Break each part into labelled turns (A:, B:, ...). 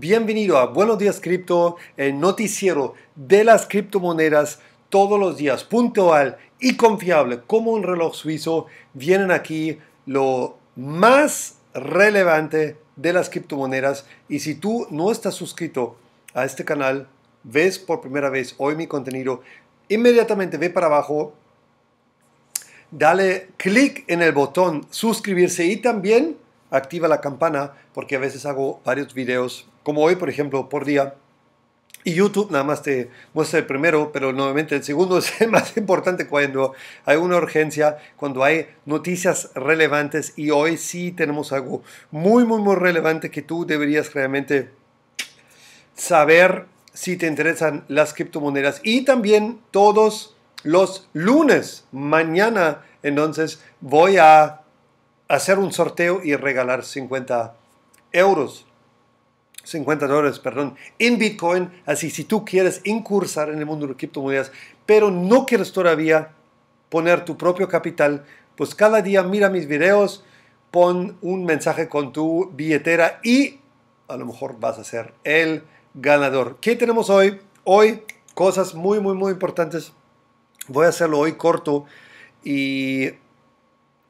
A: Bienvenido a Buenos Días Cripto, el noticiero de las criptomonedas todos los días, puntual y confiable como un reloj suizo. Vienen aquí lo más relevante de las criptomonedas y si tú no estás suscrito a este canal, ves por primera vez hoy mi contenido, inmediatamente ve para abajo, dale clic en el botón suscribirse y también activa la campana porque a veces hago varios videos como hoy, por ejemplo, por día. Y YouTube nada más te muestra el primero, pero nuevamente el segundo es el más importante cuando hay una urgencia, cuando hay noticias relevantes y hoy sí tenemos algo muy, muy, muy relevante que tú deberías realmente saber si te interesan las criptomonedas. Y también todos los lunes, mañana, entonces voy a hacer un sorteo y regalar 50 euros 50 dólares, perdón, en Bitcoin. Así, si tú quieres incursar en el mundo de criptomonedas, pero no quieres todavía poner tu propio capital, pues cada día mira mis videos, pon un mensaje con tu billetera y a lo mejor vas a ser el ganador. ¿Qué tenemos hoy? Hoy cosas muy, muy, muy importantes. Voy a hacerlo hoy corto y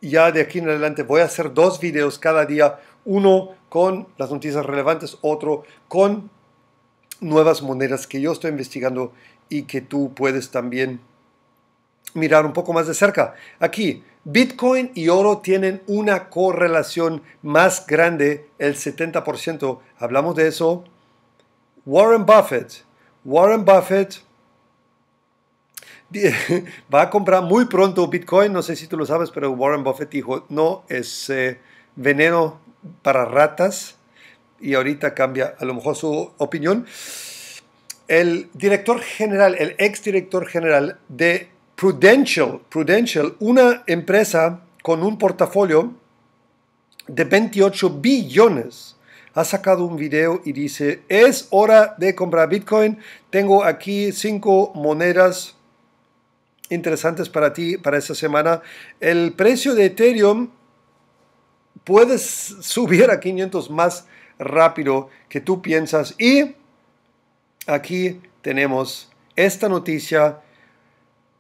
A: ya de aquí en adelante voy a hacer dos videos cada día. Uno con las noticias relevantes, otro con nuevas monedas que yo estoy investigando y que tú puedes también mirar un poco más de cerca. Aquí, Bitcoin y oro tienen una correlación más grande, el 70%. Hablamos de eso. Warren Buffett. Warren Buffett va a comprar muy pronto Bitcoin. No sé si tú lo sabes, pero Warren Buffett dijo, no, es veneno para ratas y ahorita cambia a lo mejor su opinión. El director general, el ex director general de Prudential, Prudential, una empresa con un portafolio de 28 billones, ha sacado un video y dice, es hora de comprar Bitcoin, tengo aquí cinco monedas interesantes para ti para esta semana. El precio de Ethereum puedes subir a 500 más rápido que tú piensas. Y aquí tenemos esta noticia.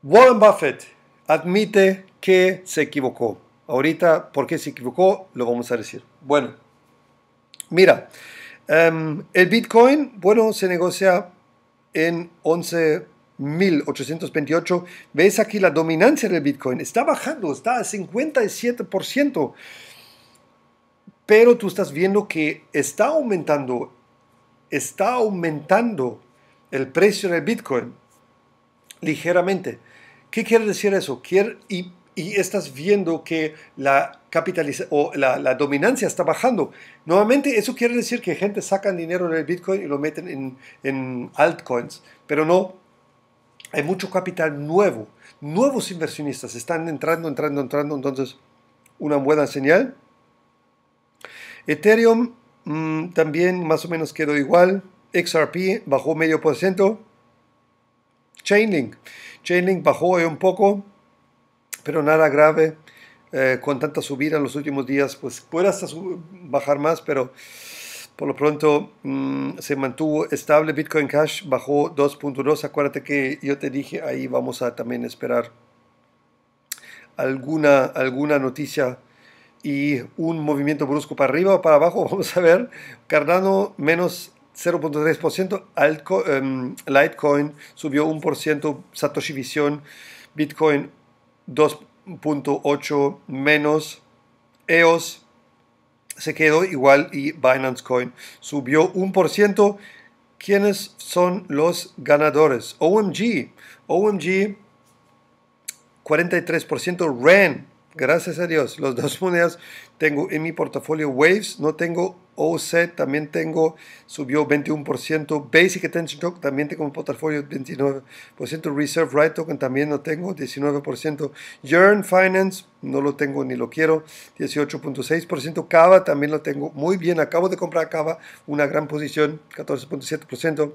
A: Warren Buffett admite que se equivocó. Ahorita, ¿por qué se equivocó? Lo vamos a decir. Bueno, mira, em, el Bitcoin, bueno, se negocia en 11.828. Veis aquí la dominancia del Bitcoin. Está bajando, está a 57%. Pero tú estás viendo que está aumentando, está aumentando el precio del Bitcoin ligeramente. ¿Qué quiere decir eso? y, estás viendo que la capitalización, o la, dominancia está bajando. Nuevamente, eso quiere decir que gente saca dinero del Bitcoin y lo meten en, en altcoins, pero no. Hay mucho capital nuevo. Nuevos inversionistas están entrando, entrando, entrando. Entonces, una buena señal. Ethereum mm, también más o menos quedó igual. XRP bajó medio por ciento. Chainlink. Chainlink bajó un poco, pero nada grave. Eh, con tanta subida en los últimos días, pues puede hasta bajar más, pero por lo pronto mm, se mantuvo estable. Bitcoin Cash bajó 2.2. Acuérdate que yo te dije ahí vamos a también esperar alguna, alguna noticia y un movimiento brusco para arriba o para abajo, vamos a ver. Cardano menos 0.3%, em, Litecoin subió 1%, Satoshi Vision, Bitcoin 2.8 menos, EOS se quedó igual y Binance Coin subió 1%. ¿Quiénes son los ganadores? OMG, OMG 43%, REN Gracias a Dios, los dos monedas tengo en mi portafolio Waves, no tengo OC, también tengo, subió 21%, Basic Attention Token también tengo un portafolio 29%, Reserve Right Token también no tengo, 19%, Yearn Finance no lo tengo ni lo quiero, 18.6%, Cava también lo tengo muy bien, acabo de comprar Cava, una gran posición, 14.7%,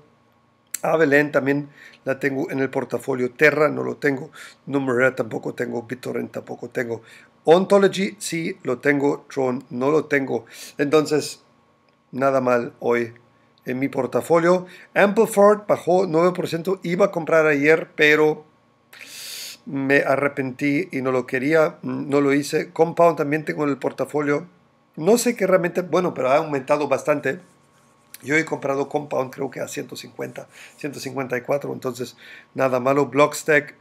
A: Avelen ah, también la tengo en el portafolio. Terra no lo tengo. Numera tampoco tengo. BitTorrent tampoco tengo. Ontology sí lo tengo. Tron no lo tengo. Entonces, nada mal hoy en mi portafolio. Ampleford bajó 9%. Iba a comprar ayer, pero me arrepentí y no lo quería. Mm, no lo hice. Compound también tengo en el portafolio. No sé qué realmente, bueno, pero ha aumentado bastante yo he comprado Compound creo que a 150, 154, entonces nada malo. Blockstack,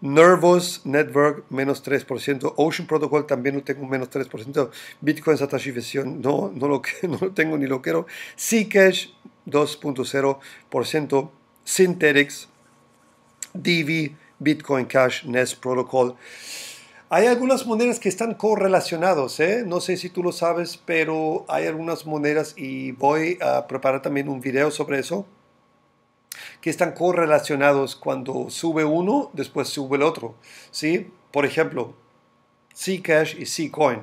A: Nervous Network menos 3%, Ocean Protocol también lo tengo menos 3%, Bitcoin Satoshi Vision no, no, lo, no tengo ni lo quiero, Seacash 2.0%, Synthetics, DV, Bitcoin Cash, Nest Protocol. Hay algunas monedas que están correlacionadas, ¿eh? no sé si tú lo sabes, pero hay algunas monedas y voy a preparar también un video sobre eso, que están correlacionados cuando sube uno, después sube el otro. ¿sí? Por ejemplo, Zcash y Zcoin.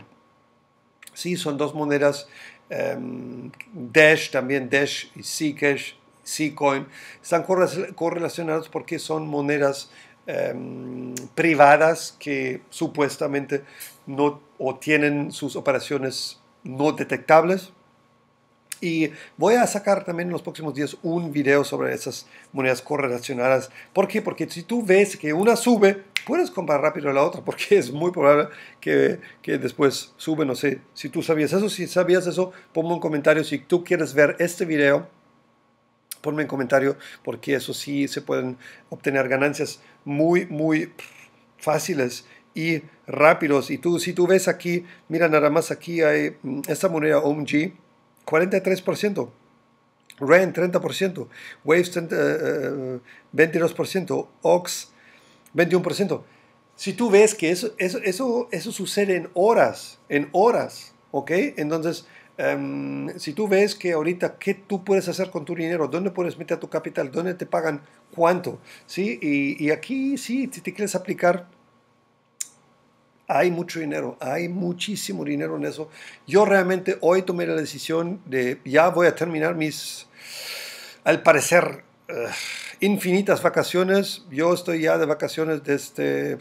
A: Sí, son dos monedas, em, Dash también, Dash y Zcash, Zcoin, están correlacionados porque son monedas Em, privadas que supuestamente no o tienen sus operaciones no detectables. Y voy a sacar también en los próximos días un video sobre esas monedas correlacionadas. ¿Por qué? Porque si tú ves que una sube, puedes comprar rápido la otra, porque es muy probable que, después sube. No sé si tú sabías eso. Si sabías eso, ponme un comentario. Si tú quieres ver este video ponme en comentario porque eso sí se pueden obtener ganancias muy, muy fáciles y rápidos. Y tú, si tú ves aquí, mira nada más aquí hay mm, esta moneda OMG, 43%. REN 30%, Waves 22%, eh, eh, OX 21%. Si tú ves que eso, eso, eso, eso sucede en horas, en horas, ¿ok? Entonces, Em, si tú ves que ahorita qué tú puedes hacer con tu dinero, dónde puedes meter tu capital, dónde te pagan cuánto, ¿sí? Y, aquí sí, si te quieres aplicar, hay mucho dinero, hay muchísimo dinero en eso. Yo realmente hoy tomé la decisión de, ya voy a terminar mis, al parecer, eh, infinitas vacaciones. Yo estoy ya de vacaciones desde este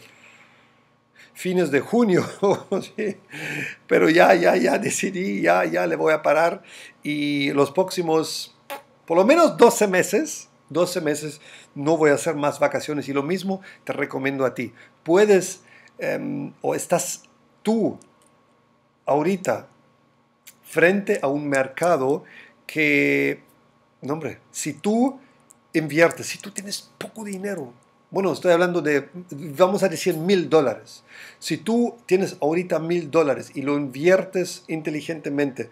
A: fines de junio, pero ya, ya, ya decidí, ya, ya le voy a parar y los próximos, por lo menos 12 meses, 12 meses no voy a hacer más vacaciones y lo mismo te recomiendo a ti. Puedes em, o estás tú ahorita frente a un mercado que, no hombre, si tú inviertes, si tú tienes poco dinero, bueno, estoy hablando de, vamos a decir, mil dólares. Si tú tienes ahorita mil dólares y lo inviertes inteligentemente,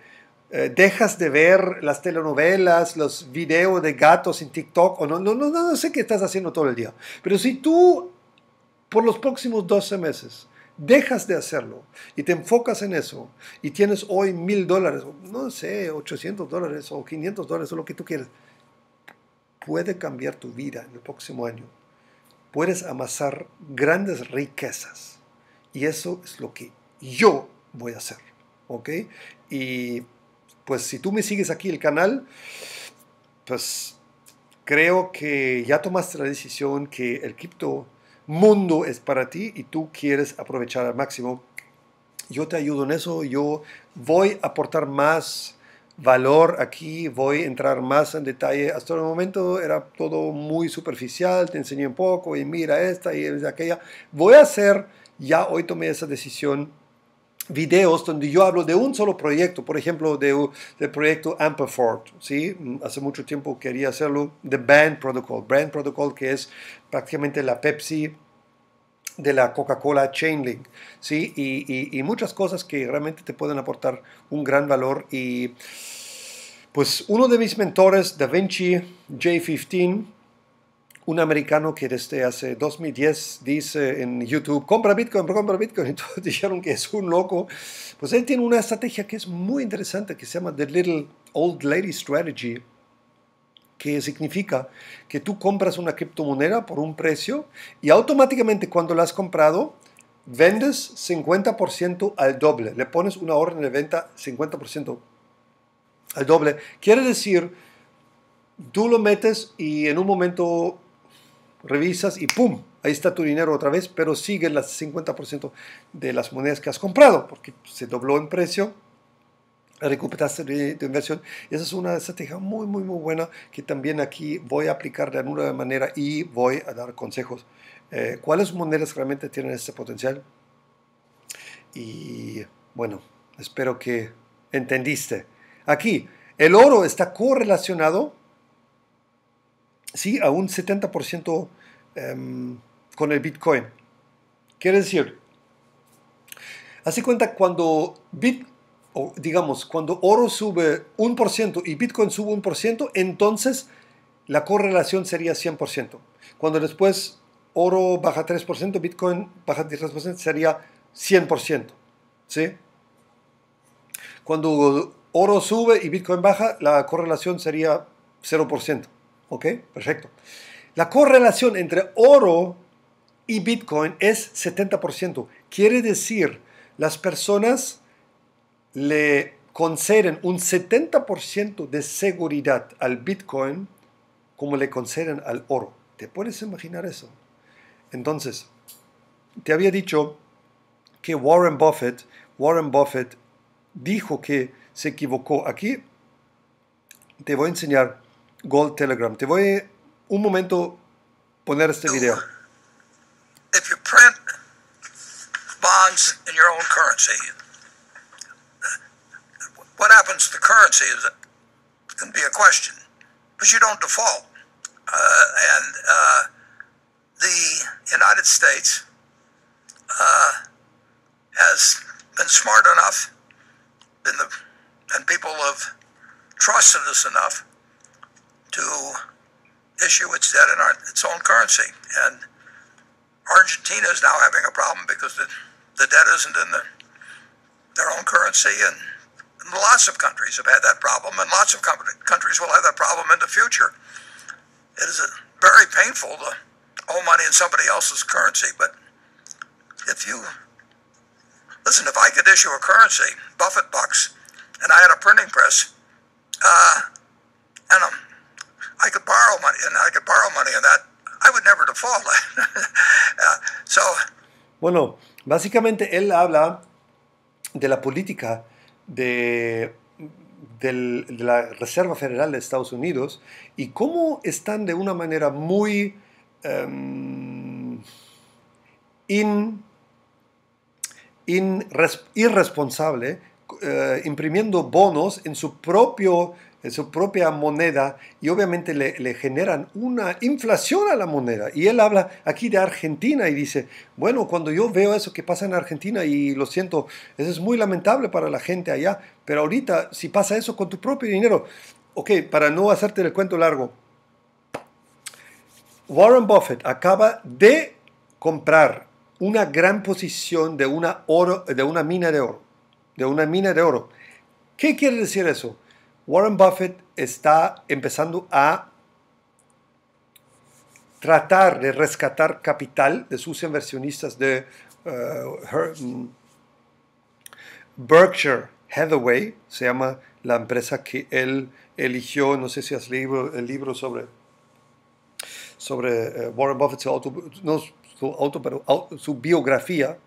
A: eh, dejas de ver las telenovelas, los videos de gatos en TikTok, o no, no, no, no sé qué estás haciendo todo el día. Pero si tú, por los próximos 12 meses, dejas de hacerlo y te enfocas en eso y tienes hoy mil dólares, no sé, 800 dólares o 500 dólares o lo que tú quieras, puede cambiar tu vida en el próximo año puedes amasar grandes riquezas. Y eso es lo que yo voy a hacer. ¿Ok? Y pues si tú me sigues aquí el canal, pues creo que ya tomaste la decisión que el cripto mundo es para ti y tú quieres aprovechar al máximo. Yo te ayudo en eso, yo voy a aportar más valor aquí, voy a entrar más en detalle. Hasta el momento era todo muy superficial, te enseñé un poco y mira esta y aquella. Voy a hacer, ya hoy tomé esa decisión, videos donde yo hablo de un solo proyecto, por ejemplo, de, del proyecto Amperford, ¿sí? Mm, hace mucho tiempo quería hacerlo, The band Protocol, Brand Protocol que es prácticamente la Pepsi de la Coca-Cola Chainlink, ¿sí? Y, muchas cosas que realmente te pueden aportar un gran valor. Y pues uno de mis mentores, Da J15, un americano que desde hace 2010 dice en YouTube, compra Bitcoin, compra Bitcoin, y todos dijeron que es un loco, pues él tiene una estrategia que es muy interesante, que se llama The Little Old Lady Strategy que significa que tú compras una criptomoneda por un precio y automáticamente cuando la has comprado, vendes 50% al doble, le pones una orden de venta 50% al doble. Quiere decir, tú lo metes y en un momento revisas y ¡pum! Ahí está tu dinero otra vez, pero sigue las 50% de las monedas que has comprado, porque se dobló en precio recuperarse de, inversión. Esa es una estrategia muy, muy, muy buena que también aquí voy a aplicar de alguna manera y voy a dar consejos. Eh, ¿Cuáles monedas realmente tienen este potencial? Y bueno, espero que entendiste. Aquí, el oro está correlacionado, sí, a un 70% em, con el Bitcoin. Quiere decir, así cuenta cuando Bitcoin digamos, cuando oro sube 1% y Bitcoin sube 1%, entonces la correlación sería 100%. Cuando después oro baja 3%, Bitcoin baja 3%, sería 100%. ¿sí? Cuando oro sube y Bitcoin baja, la correlación sería 0%. ¿Ok? Perfecto. La correlación entre oro y Bitcoin es 70%. Quiere decir, las personas le conceden un 70% de seguridad al Bitcoin como le conceden al oro. ¿Te puedes imaginar eso? Entonces, te había dicho que Warren Buffett, Warren Buffett dijo que se equivocó. Aquí te voy a enseñar Gold Telegram. Te voy un momento poner este video.
B: If you print bonds in your own currency, What happens to the currency is can be a question, but you don't default. Uh, and uh, the United States uh, has been smart enough, been the, and people have trusted us enough to issue its debt in our, its own currency. And Argentina is now having a problem because the, the debt isn't in the, their own currency, and lots of countries have had that problem, and lots of com- countries will have that problem in the future. It is uh, very painful to owe money in somebody else's currency, but if you listen, if I could issue a currency, Buffett bucks, and I had a printing press, uh, and um, I could borrow money, and I could borrow money in that, I would never default. uh, so.
A: Bueno, básicamente él habla de la política de, la Reserva Federal de Estados Unidos y cómo están de una manera muy em, irresponsable eh, imprimiendo bonos en su propio en su propia moneda y obviamente le, le, generan una inflación a la moneda. Y él habla aquí de Argentina y dice, bueno, cuando yo veo eso que pasa en Argentina y lo siento, eso es muy lamentable para la gente allá, pero ahorita si pasa eso con tu propio dinero, ok, para no hacerte el cuento largo, Warren Buffett acaba de comprar una gran posición de una, oro, de una mina de oro, de una mina de oro. ¿Qué quiere decir eso? Warren Buffett está empezando a tratar de rescatar capital de sus inversionistas de eh, mm, Berkshire Hathaway, se llama la empresa que él eligió, no sé si has leído el libro sobre, sobre eh, Warren Buffett, su auto, su biografía,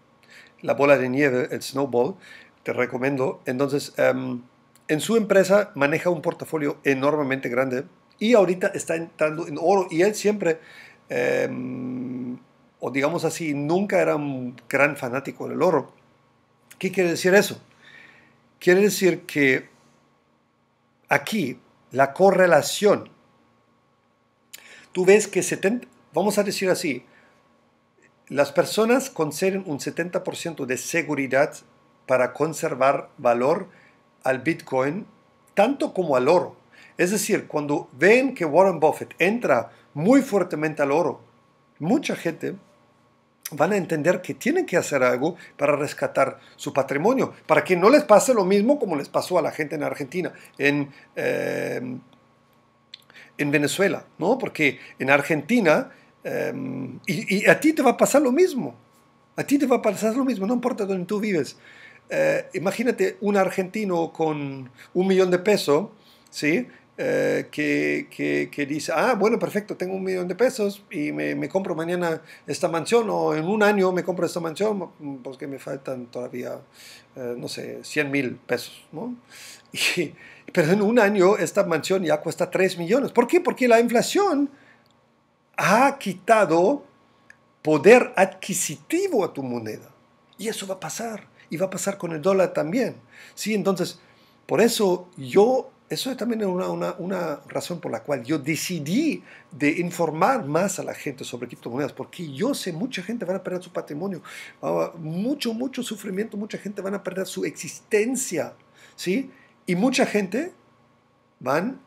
A: La bola de nieve, el snowball, te recomiendo. Entonces, em, en su empresa maneja un portafolio enormemente grande y ahorita está entrando en oro y él siempre, em, o digamos así, nunca era un gran fanático del oro. ¿Qué quiere decir eso? Quiere decir que aquí la correlación, tú ves que 70, vamos a decir así, las personas conceden un 70% de seguridad para conservar valor al Bitcoin tanto como al oro. Es decir, cuando ven que Warren Buffett entra muy fuertemente al oro, mucha gente van a entender que tienen que hacer algo para rescatar su patrimonio, para que no les pase lo mismo como les pasó a la gente en Argentina, en, eh, en Venezuela, ¿no? Porque en Argentina, eh, y, y a ti te va a pasar lo mismo, a ti te va a pasar lo mismo, no importa dónde tú vives. Eh, imagínate un argentino con un millón de pesos, ¿sí? Eh, que, que, que, dice, ah, bueno, perfecto, tengo un millón de pesos y me, me, compro mañana esta mansión o en un año me compro esta mansión porque pues me faltan todavía, eh, no sé, 100 mil pesos, ¿no? pero en un año esta mansión ya cuesta 3 millones. ¿Por qué? Porque la inflación ha quitado poder adquisitivo a tu moneda. Y eso va a pasar y va a pasar con el dólar también. ¿sí? Entonces, por eso yo, eso es también una, una, una razón por la cual yo decidí de informar más a la gente sobre criptomonedas, porque yo sé mucha gente va a perder su patrimonio, ah, mucho, mucho sufrimiento, mucha gente van a perder su existencia, ¿sí? Y mucha gente van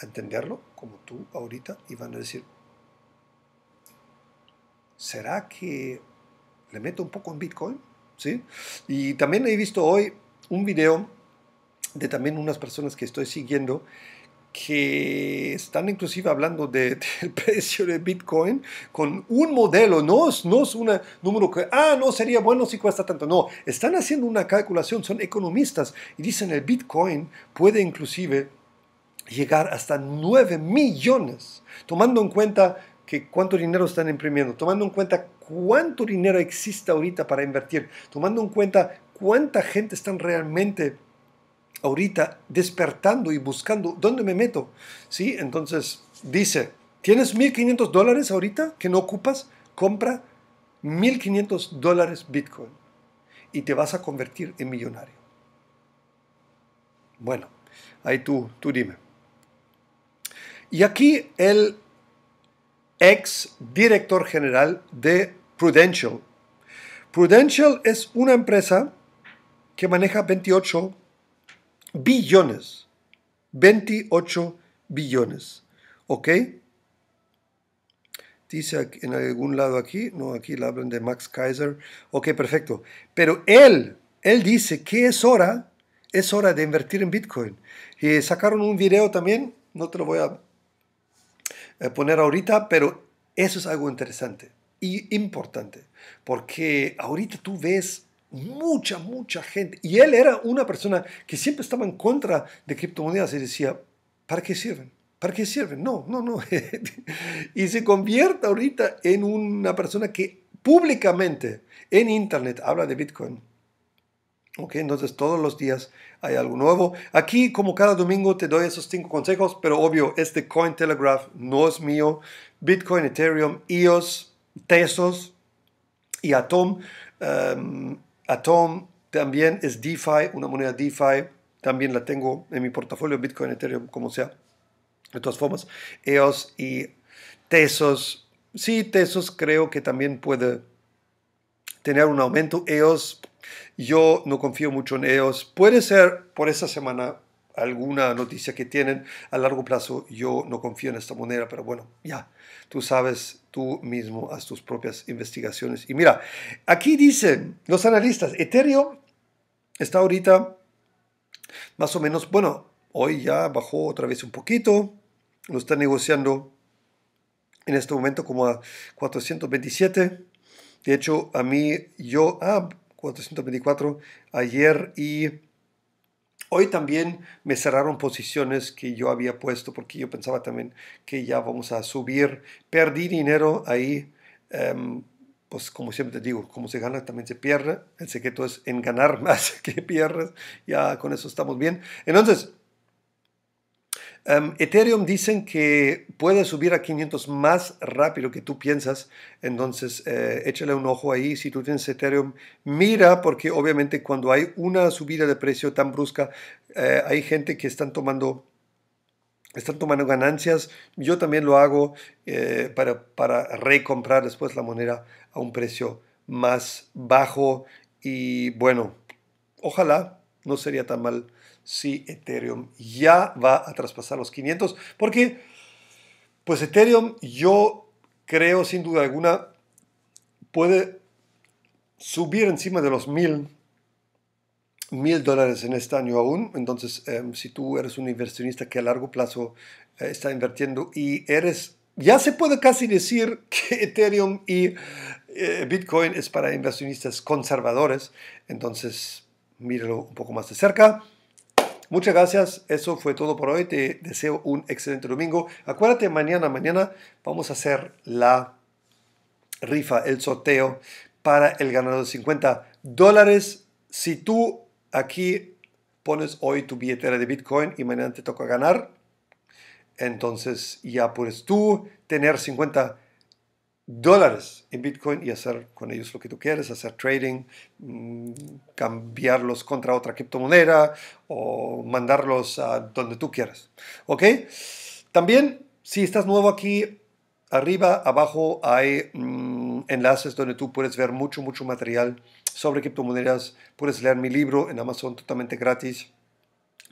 A: a entenderlo como tú ahorita y van a decir, ¿será que le meto un poco en Bitcoin? Y también he visto hoy un video de también unas personas que estoy siguiendo que están inclusive hablando del de, precio de Bitcoin con un modelo, no es, no es un número que, ah, no sería bueno si cuesta tanto, no, están haciendo una calculación, son economistas y dicen el Bitcoin puede inclusive llegar hasta 9 millones, tomando en cuenta cuánto dinero están imprimiendo, tomando en cuenta cuánto dinero existe ahorita para invertir, tomando en cuenta cuánta gente están realmente ahorita despertando y buscando dónde me meto. ¿Sí? Entonces dice, ¿tienes 1.500 dólares ahorita que no ocupas? Compra 1.500 dólares Bitcoin y te vas a convertir en millonario. Bueno, ahí tú, tú dime. Y aquí el ex director general de Prudential. Prudential es una empresa que maneja 28 billones. 28 billones. ¿Ok? Dice en algún lado aquí, no, aquí le hablan de Max Kaiser. Ok, perfecto. Pero él, él dice que es hora, es hora de invertir en Bitcoin. Y sacaron un video también, no te lo voy a eh, poner ahorita, pero eso es algo interesante y importante, porque ahorita tú ves mucha, mucha gente, y él era una persona que siempre estaba en contra de criptomonedas y decía, ¿para qué sirven? ¿Para qué sirven? No, no, no. y se convierte ahorita en una persona que públicamente en Internet habla de Bitcoin Ok, entonces todos los días hay algo nuevo. Aquí, como cada domingo, te doy esos cinco consejos, pero obvio, este Cointelegraph no es mío. Bitcoin, Ethereum, EOS, Tesos y Atom. Em, Atom también es DeFi, una moneda DeFi. También la tengo en mi portafolio, Bitcoin, Ethereum, como sea. De todas formas, EOS y Tesos. Sí, Tesos creo que también puede tener un aumento. EOS yo no confío mucho en ellos. Puede ser por esa semana alguna noticia que tienen a largo plazo. Yo no confío en esta moneda, pero bueno, ya, tú sabes, tú mismo haz tus propias investigaciones. Y mira, aquí dicen los analistas, Ethereum está ahorita más o menos, bueno, hoy ya bajó otra vez un poquito, lo está negociando en este momento como a 427. De hecho, a mí, yo, ah, 424 ayer y hoy también me cerraron posiciones que yo había puesto porque yo pensaba también que ya vamos a subir. Perdí dinero ahí. Em, pues como siempre te digo, como se gana también se pierde. El secreto es en ganar más que pierdes. Ya con eso estamos bien. Entonces, Em, Ethereum dicen que puede subir a 500 más rápido que tú piensas, entonces eh, échale un ojo ahí. Si tú tienes Ethereum, mira, porque obviamente cuando hay una subida de precio tan brusca, eh, hay gente que están tomando están tomando ganancias. Yo también lo hago eh, para, para recomprar después la moneda a un precio más bajo. Y bueno, ojalá no sería tan mal si Ethereum ya va a traspasar los 500, porque pues Ethereum yo creo sin duda alguna puede subir encima de los 1000 mil dólares en este año aún. Entonces, em, si tú eres un inversionista que a largo plazo eh, está invirtiendo y eres, ya se puede casi decir que Ethereum y eh, Bitcoin es para inversionistas conservadores. Entonces, míralo un poco más de cerca. Muchas gracias, eso fue todo por hoy. Te deseo un excelente domingo. Acuérdate, mañana, mañana vamos a hacer la rifa, el sorteo para el ganador de 50 dólares. Si tú aquí pones hoy tu billetera de Bitcoin y mañana te toca ganar, entonces ya puedes tú tener 50 dólares en Bitcoin y hacer con ellos lo que tú quieres, hacer trading, mm, cambiarlos contra otra criptomoneda o mandarlos a donde tú quieras. ¿Ok? También, si estás nuevo aquí, arriba, abajo hay mm, enlaces donde tú puedes ver mucho, mucho material sobre criptomonedas. Puedes leer mi libro en Amazon totalmente gratis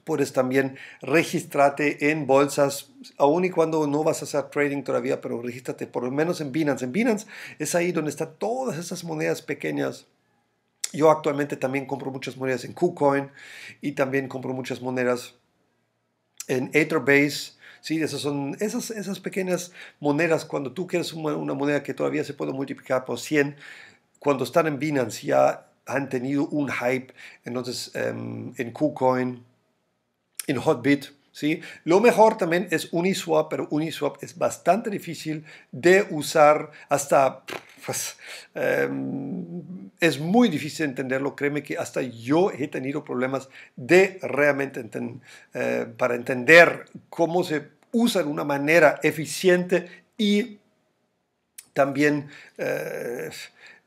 A: puedes también registrarte en bolsas, aun y cuando no vas a hacer trading todavía, pero regístrate por lo menos en Binance. En Binance es ahí donde están todas esas monedas pequeñas. Yo actualmente también compro muchas monedas en KuCoin y también compro muchas monedas en Etherbase. Sí, esas son esas, esas pequeñas monedas cuando tú quieres una, moneda que todavía se puede multiplicar por 100, cuando están en Binance ya han tenido un hype, entonces em, en KuCoin, en Hotbit. ¿sí? Lo mejor también es Uniswap, pero Uniswap es bastante difícil de usar hasta... Pues, em, es muy difícil entenderlo, créeme que hasta yo he tenido problemas de realmente eh, para entender cómo se usa de una manera eficiente y también eh,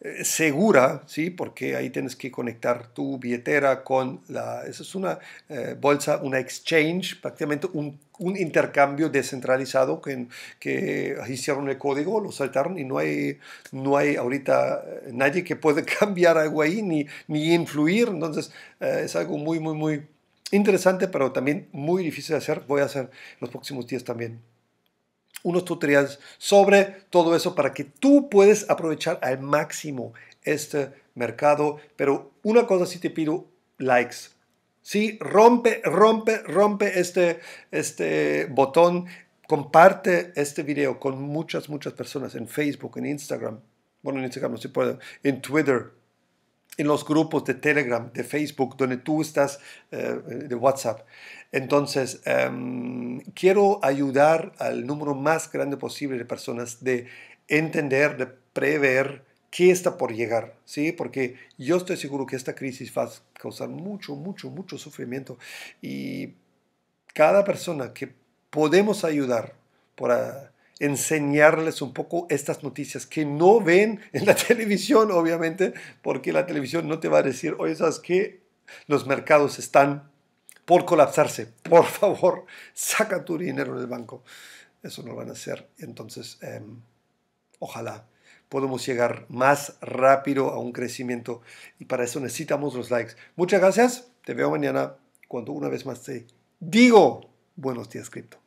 A: eh, segura, ¿sí? porque ahí tienes que conectar tu billetera con la... Esa es una eh, bolsa, una exchange, prácticamente un, un intercambio descentralizado que, que, hicieron el código, lo saltaron y no hay, no hay ahorita eh, nadie que pueda cambiar algo ahí ni, ni influir. Entonces es algo muy, muy, muy interesante, pero también muy difícil de hacer. Voy a hacer en los próximos días también unos tutoriales sobre todo eso para que tú puedas aprovechar al máximo este mercado. Pero una cosa sí te pido, likes. Sí, rompe, rompe, rompe este, este botón. Comparte este video con muchas, muchas personas en Facebook, en Instagram. Bueno, en Instagram no se puede. En Twitter, en los grupos de Telegram, de Facebook, donde tú estás, eh, de WhatsApp. Entonces, em, quiero ayudar al número más grande posible de personas de entender, de prever qué está por llegar, ¿sí? Porque yo estoy seguro que esta crisis va a causar mucho, mucho, mucho sufrimiento y cada persona que podemos ayudar para enseñarles un poco estas noticias que no ven en la televisión, obviamente, porque la televisión no te va a decir, oye, ¿sabes qué? Los mercados están por colapsarse. Por favor, saca tu dinero del banco. Eso no lo van a hacer. Entonces, em, ojalá podamos llegar más rápido a un crecimiento y para eso necesitamos los likes. Muchas gracias. Te veo mañana cuando una vez más te digo buenos días, cripto.